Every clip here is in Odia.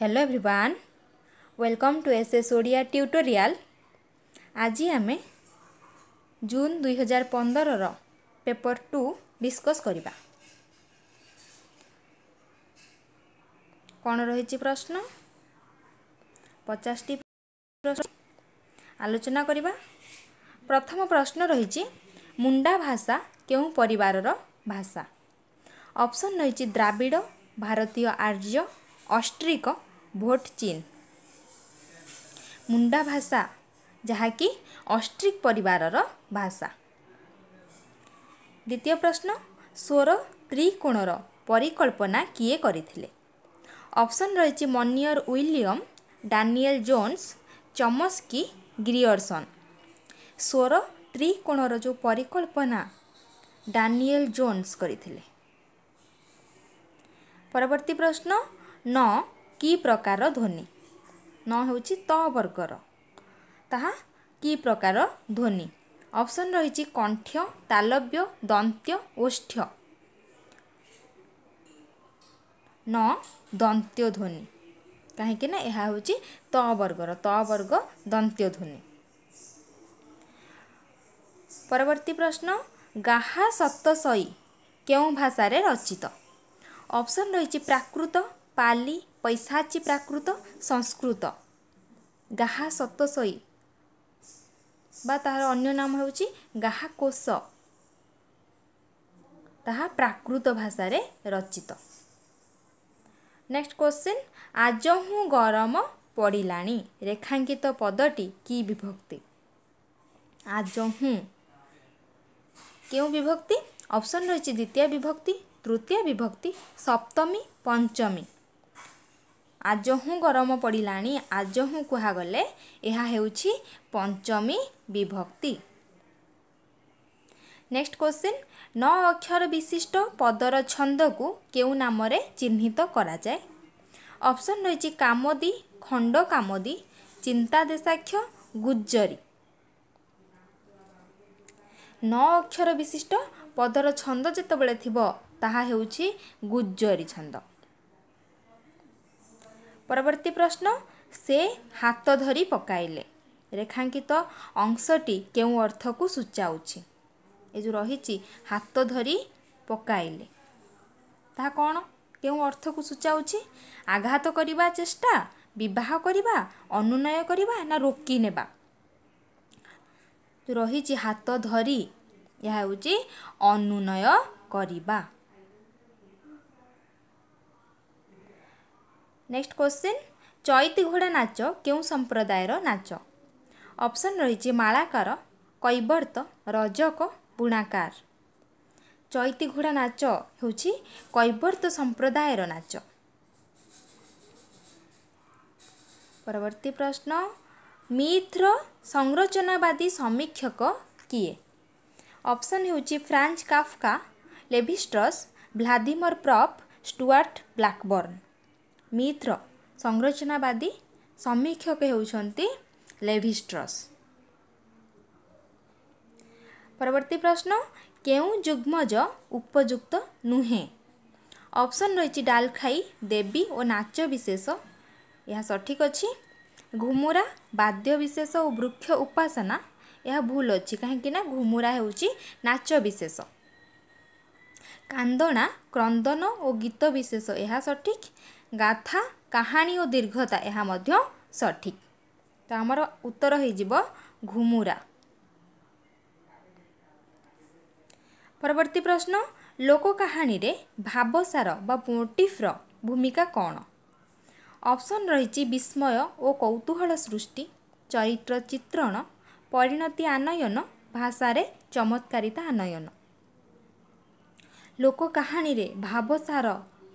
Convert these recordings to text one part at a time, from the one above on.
hello everyone welcome to S S Odia tutorial ଆଜି ଆମେ ଜୁନ୍ ଦୁଇହଜାର ପନ୍ଦରର ପେପର୍ ଟୁ ଡିସ୍କସ୍ କରିବା କ'ଣ ରହିଛି ପ୍ରଶ୍ନ ପଚାଶଟି ପ୍ରଶ୍ନ ଆଲୋଚନା କରିବା ପ୍ରଥମ ପ୍ରଶ୍ନ ରହିଛି ମୁଣ୍ଡା ଭାଷା କେଉଁ ପରିବାରର ଭାଷା ଅପସନ୍ ରହିଛି ଦ୍ରାବିଡ଼ ଭାରତୀୟ ଆର୍ଯ୍ୟ ଅଷ୍ଟ୍ରିକ ଭୋଟ୍ ଚିନ୍ ମୁଣ୍ଡା ଭାଷା ଯାହାକି ଅଷ୍ଟ୍ରିକ୍ ପରିବାରର ଭାଷା ଦ୍ୱିତୀୟ ପ୍ରଶ୍ନ ସ୍ୱର ତ୍ରିକୋଣର ପରିକଳ୍ପନା କିଏ କରିଥିଲେ ଅପସନ୍ ରହିଛି Monier William Daniel Jones Chomsky Grierson ସ୍ୱର ତ୍ରିକୋଣର ଯେଉଁ ପରିକଳ୍ପନା ଡାନିଏଲ୍ ଜୋନ୍ସ କରିଥିଲେ ପରବର୍ତ୍ତୀ ପ୍ରଶ୍ନ ନଅ କି ପ୍ରକାରର ଧ୍ୱନି ନ ହେଉଛି ତ ବର୍ଗର ତାହା କି ପ୍ରକାରର ଧ୍ୱନି ଅପସନ୍ ରହିଛି କଣ୍ଠ ତାଲବ୍ୟ ଦନ୍ତ୍ୟ ଓଷ୍ଠ ନ ଦନ୍ତ୍ୟ ଧ୍ୱନି କାହିଁକି ନା ଏହା ହେଉଛି ତ ବର୍ଗର ତ ବର୍ଗ ଦନ୍ତ୍ୟ ଧ୍ୱନି ପରବର୍ତ୍ତୀ ପ୍ରଶ୍ନ ଗାହା ସତସଈ କେଉଁ ଭାଷାରେ ରଚିତ ଅପସନ୍ ରହିଛି ପ୍ରାକୃତ ପାଲି ପୈସାଚି ପ୍ରାକୃତ ସଂସ୍କୃତ ଗାହା ସତସଇ ବା ତାହାର ଅନ୍ୟ ନାମ ହେଉଛି ଗାହା କୋଷ ତାହା ପ୍ରାକୃତ ଭାଷାରେ ରଚିତ ନେକ୍ସଟ କ୍ୱେଶ୍ଚିନ୍ ଆଜ ହୁଁ ଗରମ ପଡ଼ିଲାଣି ରେଖାଙ୍କିତ ପଦଟି କି ବିଭକ୍ତି ଆଜ ହୁଁ କେଉଁ ବିଭକ୍ତି ଅପସନ୍ ରହିଛି ଦ୍ୱିତୀୟ ବିଭକ୍ତି ତୃତୀୟ ବିଭକ୍ତି ସପ୍ତମୀ ପଞ୍ଚମୀ ଆଜ ହୁଁ ଗରମ ପଡ଼ିଲାଣି ଆଜ ହୁଁ କୁହାଗଲେ ଏହା ହେଉଛି ପଞ୍ଚମୀ ବିଭକ୍ତି ନେକ୍ସଟ କ୍ୱେଶ୍ଚିନ୍ ନଅ ଅକ୍ଷର ବିଶିଷ୍ଟ ପଦର ଛନ୍ଦକୁ କେଉଁ ନାମରେ ଚିହ୍ନିତ କରାଯାଏ ଅପସନ୍ ରହିଛି କାମଦି ଖଣ୍ଡ କାମଦି ଚିନ୍ତାଦେଶାକ୍ଷ ଗୁଜରୀ ନଅ ଅକ୍ଷର ବିଶିଷ୍ଟ ପଦର ଛନ୍ଦ ଯେତେବେଳେ ଥିବ ତାହା ହେଉଛି ଗୁଜରୀ ଛନ୍ଦ ପରବର୍ତ୍ତୀ ପ୍ରଶ୍ନ ସେ ହାତ ଧରି ପକାଇଲେ ରେଖାଙ୍କିତ ଅଂଶଟି କେଉଁ ଅର୍ଥକୁ ସୂଚାଉଛି ଏ ଯେଉଁ ରହିଛି ହାତ ଧରି ପକାଇଲେ ତାହା କ'ଣ କେଉଁ ଅର୍ଥକୁ ସୂଚାଉଛି ଆଘାତ କରିବା ଚେଷ୍ଟା ବିବାହ କରିବା ଅନୁନୟ କରିବା ନା ରୋକି ନେବା ରହିଛି ହାତ ଧରି ଏହା ହେଉଛି ଅନୁନୟ କରିବା ନେକ୍ସଟ କ୍ୱେଶ୍ଚିନ୍ ଚଇତି ଘୋଡ଼ା ନାଚ କେଉଁ ସମ୍ପ୍ରଦାୟର ନାଚ ଅପସନ୍ ରହିଛି ମାଳାକାର କୈବର୍ତ୍ତ ରଜକ ବୁଣାକାର ଚଇତି ଘୋଡ଼ା ନାଚ ହେଉଛି କୈବର୍ତ୍ତ ସମ୍ପ୍ରଦାୟର ନାଚ ପରବର୍ତ୍ତୀ ପ୍ରଶ୍ନ ମିଥ୍ର ସଂରଚନାବାଦୀ ସମୀକ୍ଷକ କିଏ ଅପସନ୍ ହେଉଛି Franz Kafka Levi Strauss Vladimir Propp Stuart Blackburn ମିଥ୍ର ସଂରଚନାବାଦୀ ସମୀକ୍ଷକ ହେଉଛନ୍ତି ଲେଭିଷ୍ଟ୍ରସ୍ ପରବର୍ତ୍ତୀ ପ୍ରଶ୍ନ କେଉଁ ଯୁଗ୍ମଜ ଉପଯୁକ୍ତ ନୁହେଁ ଅପସନ୍ ରହିଛି ଡାଲଖାଇ ଦେବୀ ଓ ନାଚ ବିଶେଷ ଏହା ସଠିକ୍ ଅଛି ଘୁମୁରା ବାଦ୍ୟ ବିଶେଷ ଓ ବୃକ୍ଷ ଉପାସନା ଏହା ଭୁଲ ଅଛି କାହିଁକିନା ଘୁମୁରା ହେଉଛି ନାଚ ବିଶେଷ କାନ୍ଦଣା କ୍ରନ୍ଦନ ଓ ଗୀତ ବିଶେଷ ଏହା ସଠିକ୍ ଗାଥା କାହାଣୀ ଓ ଦୀର୍ଘତା ଏହା ମଧ୍ୟ ସଠିକ୍ ତ ଆମର ଉତ୍ତର ହୋଇଯିବ ଘୁମୁରା ପରବର୍ତ୍ତୀ ପ୍ରଶ୍ନ ଲୋକ କାହାଣୀରେ ଭାବସାର ବା ମୋଟିଫ୍ର ଭୂମିକା କ'ଣ ଅପସନ୍ ରହିଛି ବିସ୍ମୟ ଓ କୌତୁହଳ ସୃଷ୍ଟି ଚରିତ୍ର ଚିତ୍ରଣ ପରିଣତି ଆନୟନ ଭାଷାରେ ଚମତ୍କାରିତା ଆନୟନ ଲୋକ କାହାଣୀରେ ଭାବସାର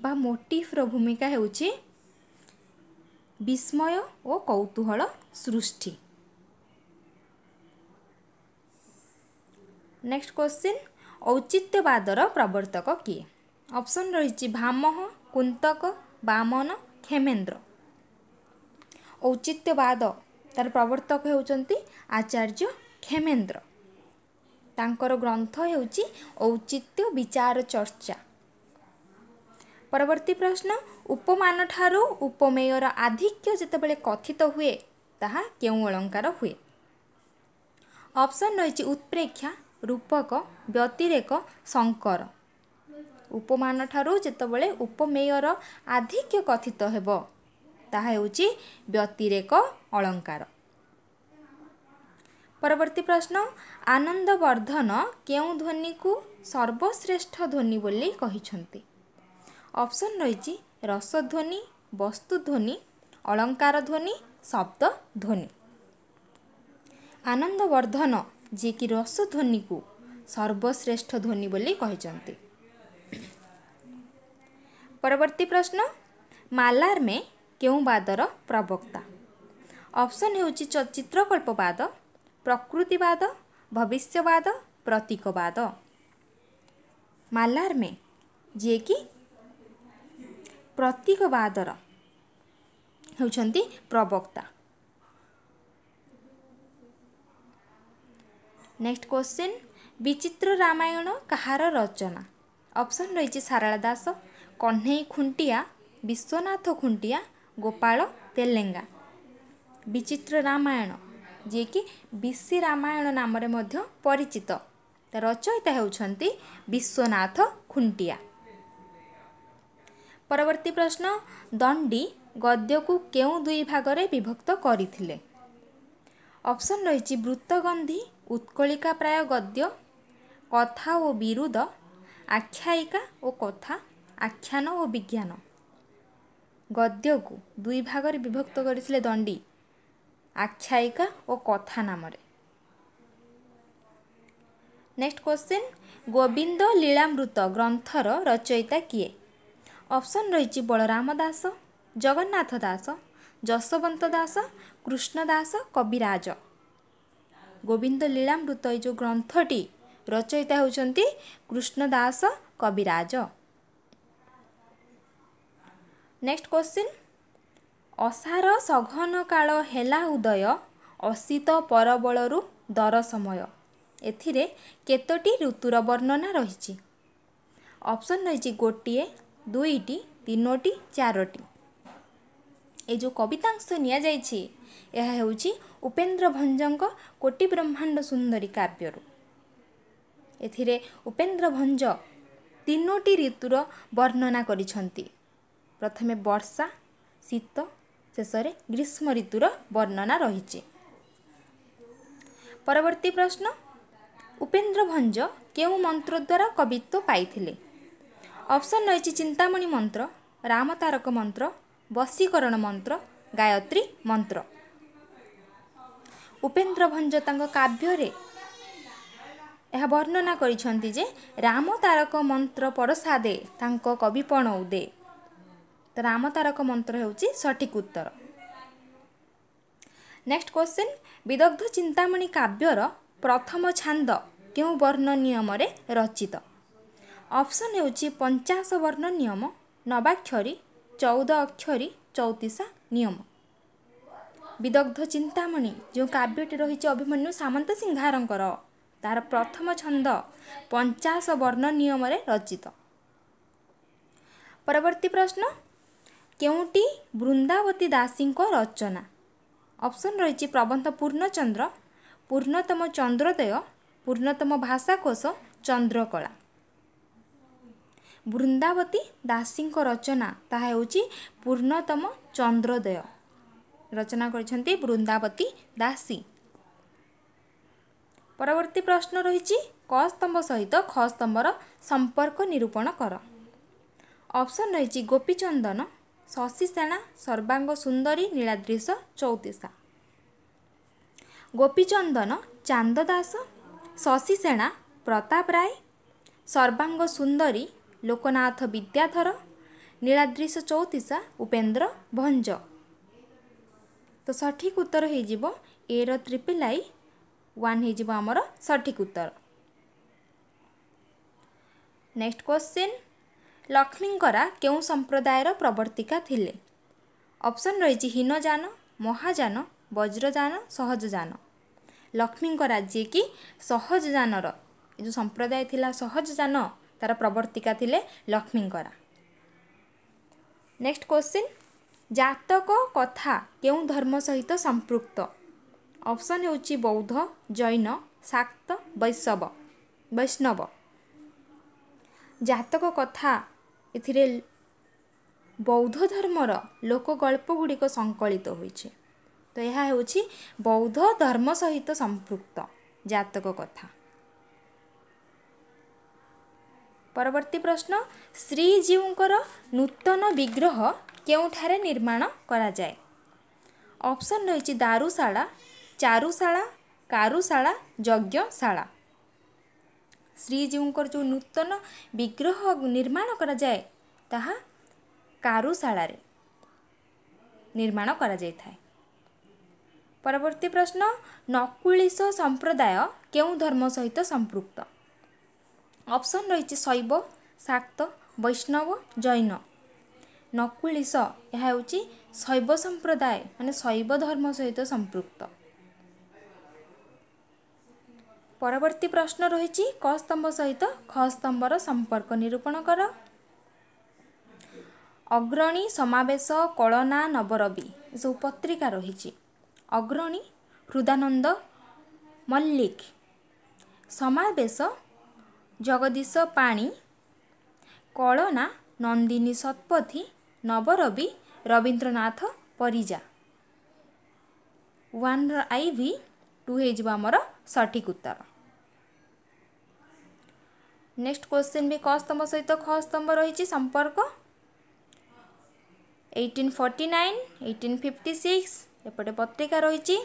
ବା ମୋଟିଫ୍ର ଭୂମିକା ହେଉଛି ବିସ୍ମୟ ଓ କୌତୁହଳ ସୃଷ୍ଟି ନେକ୍ସଟ କ୍ୱେଶ୍ଚିନ୍ ଔଚିତ୍ୟବାଦର ପ୍ରବର୍ତ୍ତକ କିଏ ଅପସନ୍ ରହିଛି ଭାମହ କୁନ୍ତକ ବାମନ କ୍ଷେମେନ୍ଦ୍ର ଔଚିତ୍ୟବାଦ ତାର ପ୍ରବର୍ତ୍ତକ ହେଉଛନ୍ତି ଆଚାର୍ଯ୍ୟ କ୍ଷେମେନ୍ଦ୍ର ତାଙ୍କର ଗ୍ରନ୍ଥ ହେଉଛି ଔଚିତ୍ୟ ବିଚାର ଚର୍ଚ୍ଚା ପରବର୍ତ୍ତୀ ପ୍ରଶ୍ନ ଉପମାନଠାରୁ ଉପମେୟର ଆଧିକ୍ୟ ଯେତେବେଳେ କଥିତ ହୁଏ ତାହା କେଉଁ ଅଳଙ୍କାର ହୁଏ ଅପସନ୍ ରହିଛି ଉତ୍ପ୍ରେକ୍ଷା ରୂପକ ବ୍ୟତିରେକ ଶଙ୍କର ଉପମାନଠାରୁ ଯେତେବେଳେ ଉପମେୟର ଆଧିକ୍ୟ କଥିତ ହେବ ତାହା ହେଉଛି ବ୍ୟତିରେକ ଅଳଙ୍କାର ପରବର୍ତ୍ତୀ ପ୍ରଶ୍ନ ଆନନ୍ଦବର୍ଦ୍ଧନ କେଉଁ ଧ୍ୱନିକୁ ସର୍ବଶ୍ରେଷ୍ଠ ଧ୍ୱନି ବୋଲି କହିଛନ୍ତି ଅପସନ୍ ରହିଛି ରସଧ୍ୱନି ବସ୍ତୁଧ୍ୱନି ଅଳଙ୍କାର ଧ୍ୱନି ଶବ୍ଦ ଧ୍ୱନି ଆନନ୍ଦବର୍ଦ୍ଧନ ଯିଏକି ରସଧ୍ୱନିକୁ ସର୍ବଶ୍ରେଷ୍ଠ ଧ୍ୱନି ବୋଲି କହିଛନ୍ତି ପରବର୍ତ୍ତୀ ପ୍ରଶ୍ନ ମାଲାର୍ମେ କେଉଁ ବାଦର ପ୍ରବକ୍ତା ଅପସନ୍ ହେଉଛି ଚିତ୍ରକଳ୍ପବାଦ ପ୍ରକୃତିବାଦ ଭବିଷ୍ୟବାଦ ପ୍ରତୀକବାଦ ମାଲାର୍ମେ ଯିଏକି ପ୍ରତୀକବାଦର ହେଉଛନ୍ତି ପ୍ରବକ୍ତା ନେକ୍ସଟ କ୍ୱେଶ୍ଚିନ୍ ବିଚିତ୍ର ରାମାୟଣ କାହାର ରଚନା ଅପସନ୍ ରହିଛି ସାରଳା ଦାସ କହ୍ନେଇ ଖୁଣ୍ଟିଆ ବିଶ୍ୱନାଥ ଖୁଣ୍ଟିଆ ଗୋପାଳ ତେଲେଙ୍ଗା ବିଚିତ୍ର ରାମାୟଣ ଯିଏକି ବିଶି ରାମାୟଣ ନାମରେ ମଧ୍ୟ ପରିଚିତ ରଚୟିତା ହେଉଛନ୍ତି ବିଶ୍ୱନାଥ ଖୁଣ୍ଟିଆ ପରବର୍ତ୍ତୀ ପ୍ରଶ୍ନ ଦଣ୍ଡି ଗଦ୍ୟକୁ କେଉଁ ଦୁଇ ଭାଗରେ ବିଭକ୍ତ କରିଥିଲେ ଅପସନ୍ ରହିଛି ବୃତ୍ତଗନ୍ଧି ଉତ୍କଳିକା ପ୍ରାୟ ଗଦ୍ୟ କଥା ଓ ବିରୁଦ ଆଖ୍ୟାୟିକା ଓ କଥା ଆଖ୍ୟାନ ଓ ବିଜ୍ଞାନ ଗଦ୍ୟକୁ ଦୁଇ ଭାଗରେ ବିଭକ୍ତ କରିଥିଲେ ଦଣ୍ଡି ଆଖ୍ୟାୟିକା ଓ କଥା ନାମରେ ନେକ୍ସଟ କ୍ୱେଶ୍ଚିନ୍ ଗୋବିନ୍ଦ ଲୀଳାମୃତ ଗ୍ରନ୍ଥର ରଚୟିତା କିଏ ଅପସନ୍ ରହିଛି ବଳରାମ ଦାସ ଜଗନ୍ନାଥ ଦାସ ଯଶବନ୍ତ ଦାସ କୃଷ୍ଣ ଦାସ କବିରାଜ ଗୋବିନ୍ଦ ଲୀଳାମୃତ ଏଇ ଯେଉଁ ଗ୍ରନ୍ଥଟି ରଚୟିତା ହେଉଛନ୍ତି କୃଷ୍ଣ ଦାସ କବିରାଜ ନେକ୍ସଟ କ୍ୱଶ୍ଚିନ୍ ଅସାର ସଘନ କାଳ ହେଲା ଉଦୟ ଅସିତ ପରବଳରୁ ଦର ସମୟ ଏଥିରେ କେତୋଟି ଋତୁର ବର୍ଣ୍ଣନା ରହିଛି ଅପସନ୍ ରହିଛି ଗୋଟିଏ ଦୁଇଟି ତିନୋଟି ଚାରୋଟି ଏ ଯେଉଁ କବିତାଂଶ ନିଆଯାଇଛି ଏହା ହେଉଛି ଉପେନ୍ଦ୍ର ଭଞ୍ଜଙ୍କ କୋଟି ବ୍ରହ୍ମାଣ୍ଡ ସୁନ୍ଦରୀ କାବ୍ୟରୁ ଏଥିରେ ଉପେନ୍ଦ୍ର ଭଞ୍ଜ ତିନୋଟି ଋତୁର ବର୍ଣ୍ଣନା କରିଛନ୍ତି ପ୍ରଥମେ ବର୍ଷା ଶୀତ ଶେଷରେ ଗ୍ରୀଷ୍ମ ଋତୁର ବର୍ଣ୍ଣନା ରହିଛି ପରବର୍ତ୍ତୀ ପ୍ରଶ୍ନ ଉପେନ୍ଦ୍ର ଭଞ୍ଜ କେଉଁ ମନ୍ତ୍ର ଦ୍ୱାରା କବିତ୍ୱ ପାଇଥିଲେ ଅପସନ୍ ରହିଛି ଚିନ୍ତାମଣି ମନ୍ତ୍ର ରାମ ତାରକ ମନ୍ତ୍ର ବଶୀକରଣ ମନ୍ତ୍ର ଗାୟତ୍ରୀ ମନ୍ତ୍ର ଉପେନ୍ଦ୍ର ଭଞ୍ଜ ତାଙ୍କ କାବ୍ୟରେ ଏହା ବର୍ଣ୍ଣନା କରିଛନ୍ତି ଯେ ରାମ ତାରକ ମନ୍ତ୍ର ପରସା ଦେ ତାଙ୍କ କବିପଣ ଉଦେ ତ ରାମତାରକ ମନ୍ତ୍ର ହେଉଛି ସଠିକ୍ ଉତ୍ତର ନେକ୍ସଟ କ୍ୱେଶ୍ଚିନ୍ ବିଦଗ୍ଧ ଚିନ୍ତାମଣି କାବ୍ୟର ପ୍ରଥମ ଛାନ୍ଦ କେଉଁ ବର୍ଣ୍ଣ ନିୟମରେ ରଚିତ ଅପସନ୍ ହେଉଛି ପଞ୍ଚାଶ ବର୍ଣ୍ଣ ନିୟମ ନବାକ୍ଷରୀ ଚଉଦ ଅକ୍ଷରୀ ଚଉତିଶା ନିୟମ ବିଦଗ୍ଧ ଚିନ୍ତାମଣି ଯେଉଁ କାବ୍ୟଟି ରହିଛି ଅଭିମନ୍ୟୁ ସାମନ୍ତ ସିଂହାରଙ୍କର ତାହାର ପ୍ରଥମ ଛନ୍ଦ ପଞ୍ଚାଶ ବର୍ଣ୍ଣ ନିୟମରେ ରଚିତ ପରବର୍ତ୍ତୀ ପ୍ରଶ୍ନ କେଉଁଟି ବୃନ୍ଦାବତୀ ଦାସୀଙ୍କ ରଚନା ଅପସନ୍ ରହିଛି ପ୍ରବନ୍ଧ ପୂର୍ଣ୍ଣଚନ୍ଦ୍ର ପୂର୍ଣ୍ଣତମ ଚନ୍ଦ୍ରୋଦୟ ପୂର୍ଣ୍ଣତମ ଭାଷାକୋଷ ଚନ୍ଦ୍ରକଳା ବୃନ୍ଦାବତୀ ଦାସୀଙ୍କ ରଚନା ତାହା ହେଉଛି ପୂର୍ଣ୍ଣତମ ଚନ୍ଦ୍ରୋଦୟ ରଚନା କରିଛନ୍ତି ବୃନ୍ଦାବତୀ ଦାସୀ ପରବର୍ତ୍ତୀ ପ୍ରଶ୍ନ ରହିଛି କ ସ୍ତମ୍ଭ ସହିତ ଖ ସ୍ତମ୍ଭର ସମ୍ପର୍କ ନିରୂପଣ କର ଅପସନ୍ ରହିଛି ଗୋପୀଚନ୍ଦନ ଶଶି ସେଣା ସର୍ବାଙ୍ଗ ସୁନ୍ଦରୀ ନୀଳାଦ୍ରିଶ ଚୌତିଶା ଗୋପୀଚନ୍ଦନ ଚାନ୍ଦ ଦାସ ଶଶି ସେଣା ପ୍ରତାପ ରାୟ ସର୍ବାଙ୍ଗ ସୁନ୍ଦରୀ ଲୋକନାଥ ବିଦ୍ୟାଧର ନୀଳାଦ୍ରିଶ ଚଉତିଶା ଉପେନ୍ଦ୍ର ଭଞ୍ଜ ତ ସଠିକ୍ ଉତ୍ତର ହେଇଯିବ ଏ ର ତ୍ରିପିଲ୍ ଆଇ ୱାନ୍ ହେଇଯିବ ଆମର ସଠିକ୍ ଉତ୍ତର ନେକ୍ସଟ କ୍ୱେଶ୍ଚିନ୍ ଲକ୍ଷ୍ମୀଙ୍କରା କେଉଁ ସମ୍ପ୍ରଦାୟର ପ୍ରବର୍ତ୍ତିକା ଥିଲେ ଅପସନ୍ ରହିଛି ହୀନଯାନ ମହାଯାନ ବଜ୍ରଯାନ ସହଜଯାନ ଲକ୍ଷ୍ମୀଙ୍କରା ଯିଏକି ସହଜଯାନର ଏ ଯେଉଁ ସମ୍ପ୍ରଦାୟ ଥିଲା ସହଜଯାନ ତା'ର ପ୍ରବର୍ତ୍ତିକା ଥିଲେ ଲକ୍ଷ୍ମୀଙ୍କରା ନେକ୍ସଟ କ୍ୱେଶ୍ଚିନ୍ ଜାତକ କଥା କେଉଁ ଧର୍ମ ସହିତ ସମ୍ପୃକ୍ତ ଅପସନ୍ ହେଉଛି ବୌଦ୍ଧ ଜୈନ ଶାକ୍ତ ବୈଷବ ବୈଷ୍ଣବ ଜାତକ କଥା ଏଥିରେ ବୌଦ୍ଧ ଧର୍ମର ଲୋକଗଳ୍ପ ଗୁଡ଼ିକ ସଙ୍କଳିତ ହୋଇଛି ତ ଏହା ହେଉଛି ବୌଦ୍ଧ ଧର୍ମ ସହିତ ସମ୍ପୃକ୍ତ ଜାତକ କଥା ପରବର୍ତ୍ତୀ ପ୍ରଶ୍ନ ଶ୍ରୀଜୀଉଙ୍କର ନୂତନ ବିଗ୍ରହ କେଉଁଠାରେ ନିର୍ମାଣ କରାଯାଏ ଅପସନ୍ ରହିଛି ଦାରୁଶାଳା ଚାରୁଶାଳା କାରୁଶାଳା ଯଜ୍ଞଶାଳା ଶ୍ରୀଜୀଉଙ୍କର ଯେଉଁ ନୂତନ ବିଗ୍ରହ ନିର୍ମାଣ କରାଯାଏ ତାହା କାରୁଶାଳାରେ ନିର୍ମାଣ କରାଯାଇଥାଏ ପରବର୍ତ୍ତୀ ପ୍ରଶ୍ନ ନକୁଳିଶ ସମ୍ପ୍ରଦାୟ କେଉଁ ଧର୍ମ ସହିତ ସମ୍ପୃକ୍ତ ଅପସନ୍ ରହିଛି ଶୈବ ଶାକ୍ତ ବୈଷ୍ଣବ ଜୈନ ନକୁଳିଶ ଏହା ହେଉଛି ଶୈବ ସମ୍ପ୍ରଦାୟ ମାନେ ଶୈବ ଧର୍ମ ସହିତ ସମ୍ପୃକ୍ତ ପରବର୍ତ୍ତୀ ପ୍ରଶ୍ନ ରହିଛି କ ସ୍ତମ୍ଭ ସହିତ ଖ ସ୍ତମ୍ଭର ସମ୍ପର୍କ ନିରୂପଣ କର ଅଗ୍ରଣୀ ସମାବେଶ କଳନା ନବରବି ଏସବୁ ପତ୍ରିକା ରହିଛି ଅଗ୍ରଣୀ ହୃଦାନନ୍ଦ ମଲ୍ଲିକ ସମାବେଶ ଜଗଦୀଶ ପାଣି କଳନା ନନ୍ଦିନୀ ଶତପଥୀ ନବରବି ରବୀନ୍ଦ୍ରନାଥ ପରିଜା ୱାନ୍ ର ଆଇ ଭି ଟୁ ହେଇଯିବ ଆମର ସଠିକ ଉତ୍ତର ନେକ୍ସଟ କୋଶ୍ଚିନ୍ ବି ଖସ୍ତମ୍ଭ ସହିତ ସ୍ତମ୍ଭ ରହିଛି ସମ୍ପର୍କ eighteen forty nine eighteen fifty six ଏପଟେ ପତ୍ରିକା ରହିଛି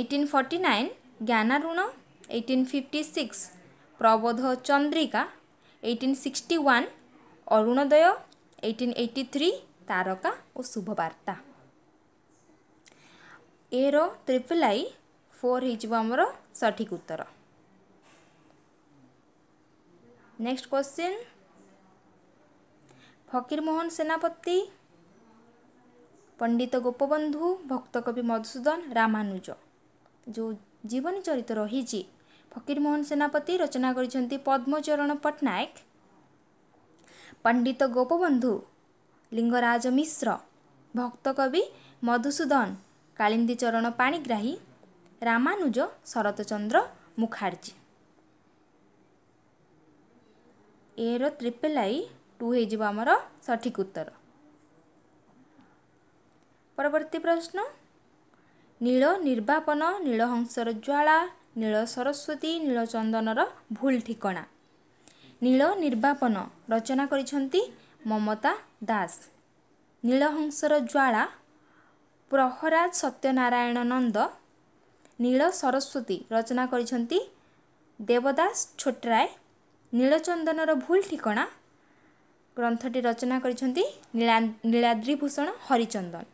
ଏଇଟିନ୍ ଫର୍ଟି ନାଇନ୍ ଜ୍ଞାନ ଋଣ eighteen fifty six Prabodh Chandrika eighteen sixty one Arunodaya eighteen eighty three Taraka ଓ ଶୁଭବାର୍ତ୍ତା ଏର ତ୍ରିପଲ୍ ଆଇ ଫୋର୍ ହେଇଯିବ ଆମର ସଠିକ୍ ଉତ୍ତର ନେକ୍ସଟ କ୍ୱେଶ୍ଚିନ୍ ଫକୀରମୋହନ ସେନାପତି ପଣ୍ଡିତ ଗୋପବନ୍ଧୁ ଭକ୍ତକବି ମଧୁସୂଦନ ରାମାନୁଜ ଯେଉଁ ଜୀବନୀ ଚରିତ୍ର ରହିଛି ଫକୀରମୋହନ ସେନାପତି ରଚନା କରିଛନ୍ତି ପଦ୍ମଚରଣ ପଟ୍ଟନାୟକ ପଣ୍ଡିତ ଗୋପବନ୍ଧୁ ଲିଙ୍ଗରାଜ ମିଶ୍ର ଭକ୍ତକବି ମଧୁସୂଦନ କାଳିନ୍ଦୀ ଚରଣ ପାଣିଗ୍ରାହୀ ରାମାନୁଜ ଶରତଚନ୍ଦ୍ର ମୁଖାର୍ଜୀ ଏର ତ୍ରିପେଲ ଆଇ ଟୁ ହେଇଯିବ ଆମର ସଠିକ୍ ଉତ୍ତର ପରବର୍ତ୍ତୀ ପ୍ରଶ୍ନ ନୀଳ ନିର୍ବାପନ ନୀଳହଂସର ଜ୍ୱାଳା ନୀଳ ସରସ୍ୱତୀ ନୀଳଚନ୍ଦନର ଭୁଲ ଠିକଣା ନୀଳ ନିର୍ବାପନ ରଚନା କରିଛନ୍ତି ମମତା ଦାସ ନୀଳହଂସର ଜ୍ୱାଳା ପ୍ରହରାଜ ସତ୍ୟନାରାୟଣ ନନ୍ଦ ନୀଳ ସରସ୍ୱତୀ ରଚନା କରିଛନ୍ତି ଦେବଦାସ ଛୋଟରାୟ ନୀଳଚନ୍ଦନର ଭୁଲ ଠିକଣା ଗ୍ରନ୍ଥଟି ରଚନା କରିଛନ୍ତି ନୀଳା ନୀଳାଦ୍ରିଭୂଷଣ ହରିଚନ୍ଦନ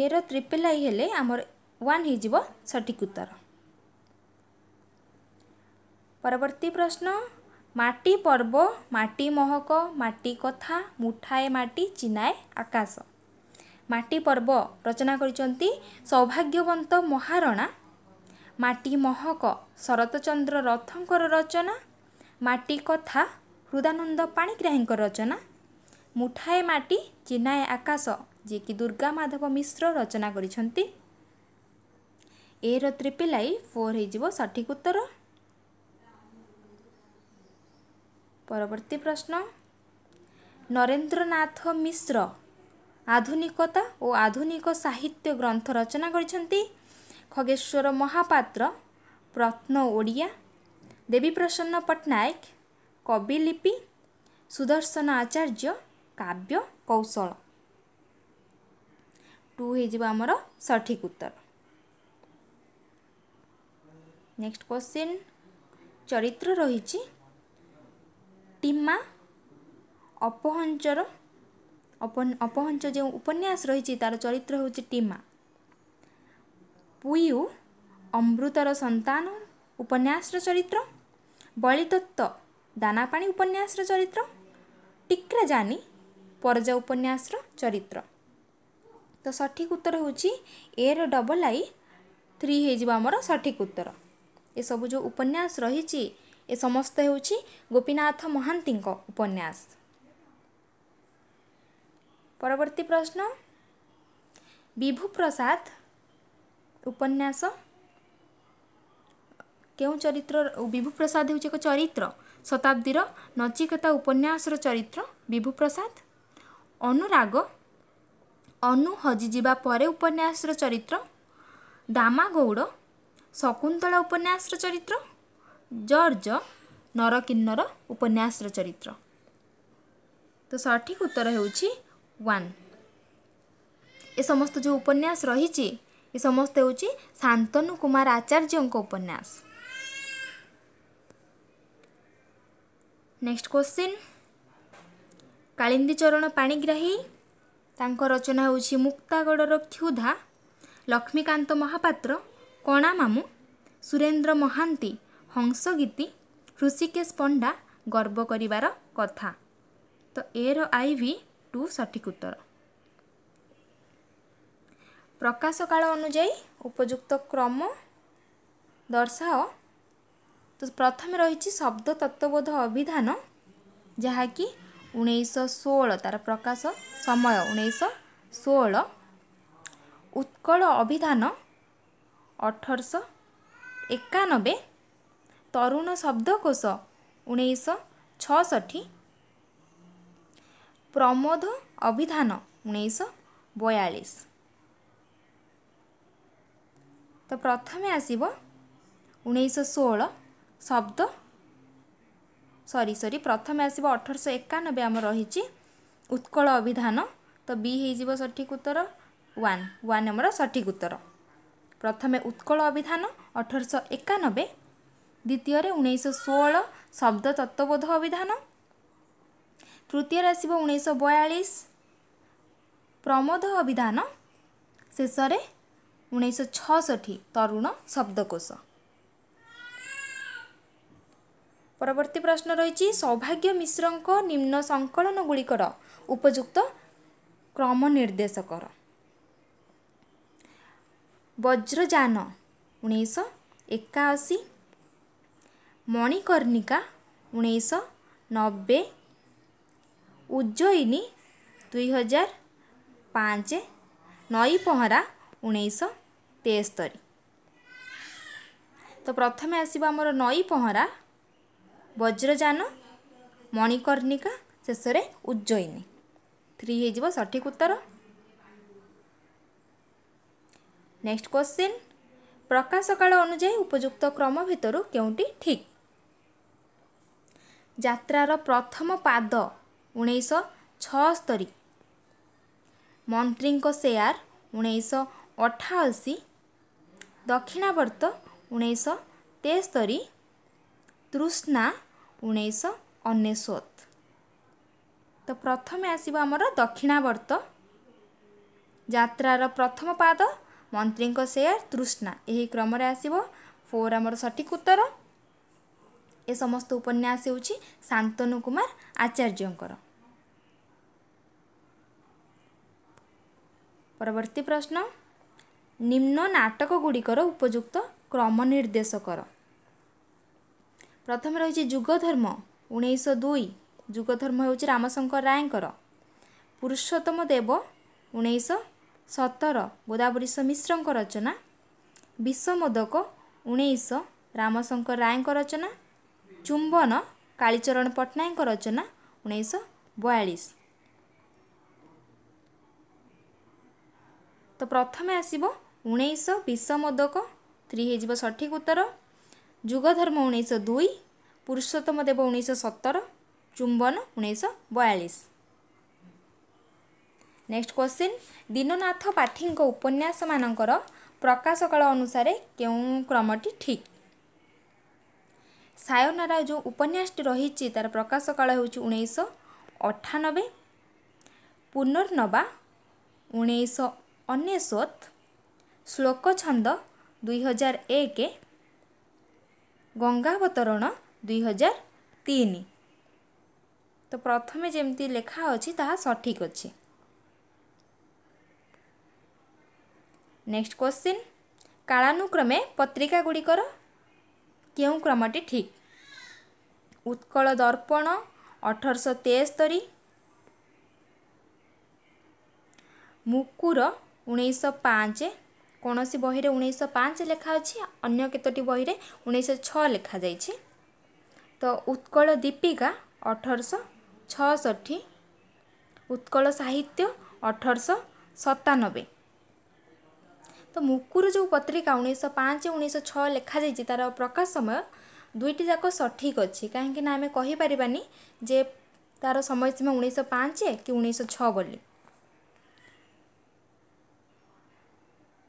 ଏର ତ୍ରିପେଲାଇ ହେଲେ ଆମର ୱାନ୍ ହେଇଯିବ ସଠିକ୍ ଉତ୍ତର ପରବର୍ତ୍ତୀ ପ୍ରଶ୍ନ ମାଟି ପର୍ବ ମାଟି ମହକ ମାଟି କଥା ମୁଠାଏ ମାଟି ଚିନାଏ ଆକାଶ ମାଟି ପର୍ବ ରଚନା କରିଛନ୍ତି ସୌଭାଗ୍ୟବନ୍ତ ମହାରଣା ମାଟି ମହକ ଶରତଚନ୍ଦ୍ର ରଥଙ୍କର ରଚନା ମାଟି କଥା ହୃଦାନନ୍ଦ ପାଣିଗ୍ରାହୀଙ୍କ ରଚନା ମୁଠାଏ ମାଟି ଚିନାଏ ଆକାଶ ଯିଏକି ଦୁର୍ଗା ମାଧବ ମିଶ୍ର ରଚନା କରିଛନ୍ତି ए रिपिलई फोर हो सठिक उत्तर परवर्ती प्रश्न नरेन्द्रनाथ मिश्र आधुनिकता और आधुनिक साहित्य ग्रंथ रचना करगेश्वर महापात्र प्रत्न ओडिया देवी प्रसन्न पट्टनायक कविलिपि सुदर्शन आचार्य कव्य कौशल टू हो सठिक उत्तर ନେକ୍ସଟ କ୍ୱେଶ୍ଚିନ୍ ଚରିତ୍ର ରହିଛି ଟିମା ଅପହଞ୍ଚର ଅପହଞ୍ଚ ଯେଉଁ ଉପନ୍ୟାସ ରହିଛି ତା'ର ଚରିତ୍ର ହେଉଛି ଟିମା ପୁୟୁ ଅମୃତର ସନ୍ତାନ ଉପନ୍ୟାସର ଚରିତ୍ର ବଳିତତ୍ତ ଦାନାପାଣି ଉପନ୍ୟାସର ଚରିତ୍ର ଟିକ୍ରାଜାନି ପରଜା ଉପନ୍ୟାସର ଚରିତ୍ର ତ ସଠିକ୍ ଉତ୍ତର ହେଉଛି ଏର ଡବଲ୍ ଆଇ ଥ୍ରୀ ହେଇଯିବ ଆମର ସଠିକ୍ ଉତ୍ତର ଏସବୁ ଯେଉଁ ଉପନ୍ୟାସ ରହିଛି ଏ ସମସ୍ତ ହେଉଛି ଗୋପୀନାଥ ମହାନ୍ତିଙ୍କ ଉପନ୍ୟାସ ପରବର୍ତ୍ତୀ ପ୍ରଶ୍ନ ବିଭୁପ୍ରସାଦ ଉପନ୍ୟାସ କେଉଁ ଚରିତ୍ର ବିଭୁପ୍ରସାଦ ହେଉଛି ଏକ ଚରିତ୍ର ଶତାବ୍ଦୀର ନଚିକେତା ଉପନ୍ୟାସର ଚରିତ୍ର ବିଭୁପ୍ରସାଦ ଅନୁରାଗ ଅନୁ ହଜିଯିବା ପରେ ଉପନ୍ୟାସର ଚରିତ୍ର ଦାମାଗୌଡ଼ ଶକୁନ୍ତଳା ଉପନ୍ୟାସର ଚରିତ୍ର ଜର୍ଜ ନରକିନ୍ନର ଉପନ୍ୟାସର ଚରିତ୍ର ତ ସଠିକ୍ ଉତ୍ତର ହେଉଛି ୱାନ୍ ଏ ସମସ୍ତ ଯେଉଁ ଉପନ୍ୟାସ ରହିଛି ଏ ସମସ୍ତ ହେଉଛି ଶାନ୍ତନୁ କୁମାର ଆଚାର୍ଯ୍ୟଙ୍କ ଉପନ୍ୟାସ ନେକ୍ସଟ କ୍ୱଶ୍ଚିନ୍ କାଳିନ୍ଦୀ ଚରଣ ପାଣିଗ୍ରାହୀ ତାଙ୍କ ରଚନା ହେଉଛି ମୁକ୍ତାଗଡ଼ର କ୍ଷୁଧା ଲକ୍ଷ୍ମୀକାନ୍ତ ମହାପାତ୍ର କଣା ମାମୁ ସୁରେନ୍ଦ୍ର ମହାନ୍ତି ହଂସଗୀତି ଋଷିକେଶ ପଣ୍ଡା ଗର୍ବ କରିବାର କଥା ତ ଏର ଆଇ ଭି ଟୁ ସଠିକ ଉତ୍ତର ପ୍ରକାଶ କାଳ ଅନୁଯାୟୀ ଉପଯୁକ୍ତ କ୍ରମ ଦର୍ଶାଅ ତ ପ୍ରଥମେ ରହିଛି ଶବ୍ଦ ତତ୍ତ୍ୱବୋଧ ଅଭିଧାନ ଯାହାକି ଉଣେଇଶହ ଷୋହଳ ତା'ର ପ୍ରକାଶ ସମୟ ଉଣେଇଶହ ଷୋହଳ ଉତ୍କଳ ଅଭିଧାନ ଅଠରଶହ ଏକାନବେ ତରୁଣ ଶବ୍ଦକୋଷ ଉଣେଇଶହ ଛଅଷଠି ପ୍ରମୋଦ ଅଭିଧାନ ଉଣେଇଶହ ବୟାଳିଶ ତ ପ୍ରଥମେ ଆସିବ ଉଣେଇଶହ ଷୋହଳ ଶବ୍ଦ ସରି ସରି ପ୍ରଥମେ ଆସିବ ଅଠରଶହ ଏକାନବେ ଆମର ରହିଛି ଉତ୍କଳ ଅଭିଧାନ ତ ବି ହେଇଯିବ ସଠିକ ଉତ୍ତର ୱାନ୍ ୱାନ୍ ଆମର ସଠିକ ଉତ୍ତର ପ୍ରଥମେ ଉତ୍କଳ ଅଭିଧାନ ଅଠରଶହ ଏକାନବେ ଦ୍ୱିତୀୟରେ ଉଣେଇଶହ ଷୋହଳ ଶବ୍ଦ ତତ୍ତ୍ୱବୋଧ ଅଭିଧାନ ତୃତୀୟରେ ଆସିବ ଉଣେଇଶହ ବୟାଳିଶ ପ୍ରମୋଦ ଅଭିଧାନ ଶେଷରେ ଉଣେଇଶହ ଛଅଷଠି ତରୁଣ ଶବ୍ଦକୋଷ ପରବର୍ତ୍ତୀ ପ୍ରଶ୍ନ ରହିଛି ସୌଭାଗ୍ୟ ମିଶ୍ରଙ୍କ ନିମ୍ନ ସଂକଳନ ଗୁଡ଼ିକର ଉପଯୁକ୍ତ କ୍ରମ ବଜ୍ରଯାନ ଉଣେଇଶହ ଏକାଅଶୀ ମଣିକର୍ଣ୍ଣିକା ଉଣେଇଶହ ନବେ ଉଜ୍ଜୟିନୀ ଦୁଇହଜାର ପାଞ୍ଚ ନଈ ପହଁରା ଉଣେଇଶହ ତେସ୍ତରୀ ତ ପ୍ରଥମେ ଆସିବ ଆମର ନଈ ପହଁରା ବଜ୍ରଯାନ ମଣିକର୍ଣ୍ଣିକା ଶେଷରେ ଉଜ୍ଜୟିନୀ ଥ୍ରୀ ହେଇଯିବ ସଠିକ୍ ଉତ୍ତର ନେକ୍ସଟ କ୍ୱଶ୍ଚିନ୍ ପ୍ରକାଶ କାଳ ଅନୁଯାୟୀ ଉପଯୁକ୍ତ କ୍ରମ ଭିତରୁ କେଉଁଟି ଠିକ୍ ଯାତ୍ରାର ପ୍ରଥମ ପାଦ ଉଣେଇଶହ ଛଅସ୍ତରୀ ମନ୍ତ୍ରୀଙ୍କ ସେୟାର ଉଣେଇଶହ ଅଠାଅଶୀ ଦକ୍ଷିଣାବର୍ତ୍ତ ଉଣେଇଶହ ତେସ୍ତରୀ ତୃଷ୍ଣା ଉଣେଇଶହ ଅନେଶ୍ୱତ ତ ପ୍ରଥମେ ଆସିବ ଆମର ଦକ୍ଷିଣାବର୍ତ୍ତ ଯାତ୍ରାର ପ୍ରଥମ ପାଦ ମନ୍ତ୍ରୀଙ୍କ ସେୟାର ତୃଷ୍ଣା ଏହି କ୍ରମରେ ଆସିବ ଫୋର୍ ଆମର ସଠିକ୍ ଉତ୍ତର ଏ ସମସ୍ତ ଉପନ୍ୟାସ ହେଉଛି ଶାନ୍ତନୁ କୁମାର ଆଚାର୍ଯ୍ୟଙ୍କର ପରବର୍ତ୍ତୀ ପ୍ରଶ୍ନ ନିମ୍ନ ନାଟକଗୁଡ଼ିକର ଉପଯୁକ୍ତ କ୍ରମ ନିର୍ଦ୍ଦେଶ କର ପ୍ରଥମେ ରହିଛି ଯୁଗଧର୍ମ ଉଣେଇଶହ ଦୁଇ ଯୁଗଧର୍ମ ହେଉଛି ରାମଶଙ୍କର ରାୟଙ୍କର ପୁରୁଷୋତ୍ତମ ଦେବ ଉଣେଇଶହ ସତର ଗୋଦାବରୀଶ ମିଶ୍ରଙ୍କ ରଚନା ବିଷମୋଦକ ଉଣେଇଶ ରାମଶଙ୍କର ରାୟଙ୍କ ରଚନା ଚୁମ୍ବନ କାଳିଚରଣ ପଟ୍ଟନାୟକଙ୍କ ରଚନା ଉଣେଇଶହ ବୟାଳିଶ ତ ପ୍ରଥମେ ଆସିବ ଉଣେଇଶ ବିଷମୋଦକ ସ୍ତ୍ରୀ ହୋଇଯିବ ସଠିକ ଉତ୍ତର ଯୁଗଧର୍ମ ଉଣେଇଶହ ଦୁଇ ପୁରୁଷୋତ୍ତମ ଦେବ ଉଣେଇଶହ ସତର ଚୁମ୍ବନ ଉଣେଇଶହ ବୟାଳିଶ ନେକ୍ସଟ କ୍ୱେଶ୍ଚିନ୍ ଦୀନନାଥ ପାଠୀଙ୍କ ଉପନ୍ୟାସମାନଙ୍କର ପ୍ରକାଶକାଳ ଅନୁସାରେ କେଉଁ କ୍ରମଟି ଠିକ୍ ସାୟନାରା ଯେଉଁ ଉପନ୍ୟାସଟି ରହିଛି ତା'ର ପ୍ରକାଶକାଳ ହେଉଛି ଉଣେଇଶହ ଅଠାନବେ ପୁନର୍ନବା ଉଣେଇଶହ ଅନେଶ୍ୱତ ଶ୍ଲୋକଛନ୍ଦ ଦୁଇହଜାର ଏକ ଗଙ୍ଗାବତରଣ ଦୁଇହଜାର ତିନି ତ ପ୍ରଥମେ ଯେମିତି ଲେଖା ଅଛି ତାହା ସଠିକ୍ ଅଛି ନେକ୍ସଟ କ୍ୱଶ୍ଚିନ୍ କାଳାନୁକ୍ରମେ ପତ୍ରିକା ଗୁଡ଼ିକର କେଉଁ କ୍ରମଟି ଠିକ୍ ଉତ୍କଳ ଦର୍ପଣ ଅଠରଶହ ତେସ୍ତରୀ ମୁକୁର ଉଣେଇଶହ ପାଞ୍ଚ କୌଣସି ବହିରେ ଉଣେଇଶହ ପାଞ୍ଚ ଲେଖା ଅଛି ଅନ୍ୟ କେତୋଟି ବହିରେ ଉଣେଇଶହ ଛଅ ଲେଖାଯାଇଛି ତ ଉତ୍କଳ ଦୀପିକା ଅଠରଶହ ଛଅଷଠି ଉତ୍କଳ ସାହିତ୍ୟ ଅଠରଶହ ସତାନବେ ତ ମୁକୁରୁ ଯେଉଁ ପତ୍ରିକା ଉଣେଇଶହ ପାଞ୍ଚ ଉଣେଇଶହ ଛଅ ଲେଖାଯାଇଛି ତା'ର ପ୍ରକାଶ ସମୟ ଦୁଇଟି ଯାକ ସଠିକ୍ ଅଛି କାହିଁକି ନା ଆମେ କହିପାରିବାନି ଯେ ତା'ର ସମୟସୀମା ଉଣେଇଶହ ପାଞ୍ଚ କି ଉଣେଇଶହ ଛଅ ବୋଲି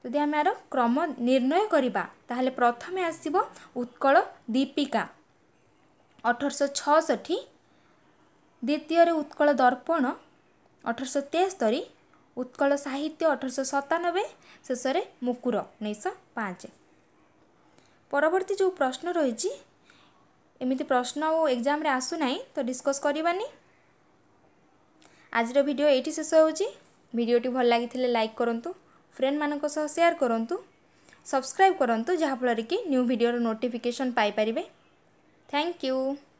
ଯଦି ଆମେ ଏହାର କ୍ରମ ନିର୍ଣ୍ଣୟ କରିବା ତାହେଲେ ପ୍ରଥମେ ଆସିବ ଉତ୍କଳ ଦୀପିକା ଅଠରଶହ ଛଅଷଠି ଦ୍ୱିତୀୟରେ ଉତ୍କଳ ଦର୍ପଣ ଅଠରଶହ ତେସ୍ତରୀ ଉତ୍କଳ ସାହିତ୍ୟ ଅଠରଶହ ସତାନବେ ଶେଷରେ ମୁକୁର ଉଣେଇଶହ ପାଞ୍ଚ ପରବର୍ତ୍ତୀ ଯେଉଁ ପ୍ରଶ୍ନ ରହିଛି ଏମିତି ପ୍ରଶ୍ନ ଆଉ ଏକ୍ଜାମରେ ଆସୁନାହିଁ ତ ଡିସ୍କସ୍ କରିବାନି ଆଜିର ଭିଡ଼ିଓ ଏଇଠି ଶେଷ ହେଉଛି ଭିଡ଼ିଓଟି ଭଲ ଲାଗିଥିଲେ ଲାଇକ୍ କରନ୍ତୁ ଫ୍ରେଣ୍ଡମାନଙ୍କ ସହ ସେୟାର କରନ୍ତୁ ସବସ୍କ୍ରାଇବ୍ କରନ୍ତୁ ଯାହାଫଳରେ କି ନ୍ୟୁ ଭିଡ଼ିଓର ନୋଟିଫିକେସନ୍ ପାଇପାରିବେ ଥ୍ୟାଙ୍କ ୟୁ